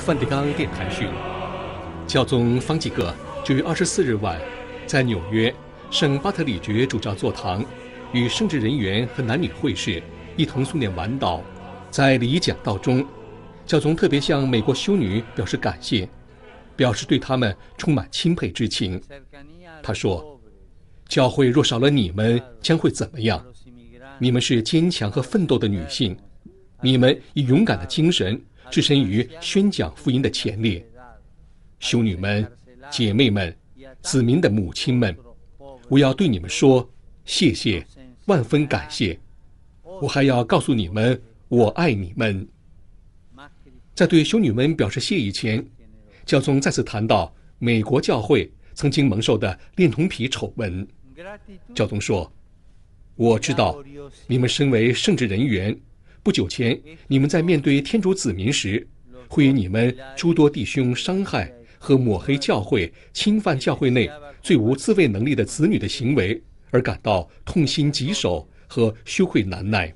梵蒂冈电台讯，教宗方济各九月二十四日晚在纽约圣巴特里爵主教座堂，与圣职人员和男女会士一同诵念晚祷。在礼仪讲道中，教宗特别向美国修女表示感谢，表示对他们充满钦佩之情。他说：“教会若少了你们，将会怎么样？你们是坚强和奋斗的女性，你们以勇敢的精神。”置身于宣讲福音的前列，修女们、姐妹们、子民的母亲们，我要对你们说谢谢，万分感谢。我还要告诉你们，我爱你们。在对修女们表示谢意前，教宗再次谈到美国教会曾经蒙受的恋童癖丑闻。教宗说：“我知道你们身为圣职人员。”不久前，你们在面对天主子民时，会与你们诸多弟兄伤害和抹黑教会、侵犯教会内最无自卫能力的子女的行为而感到痛心疾首和羞愧难耐。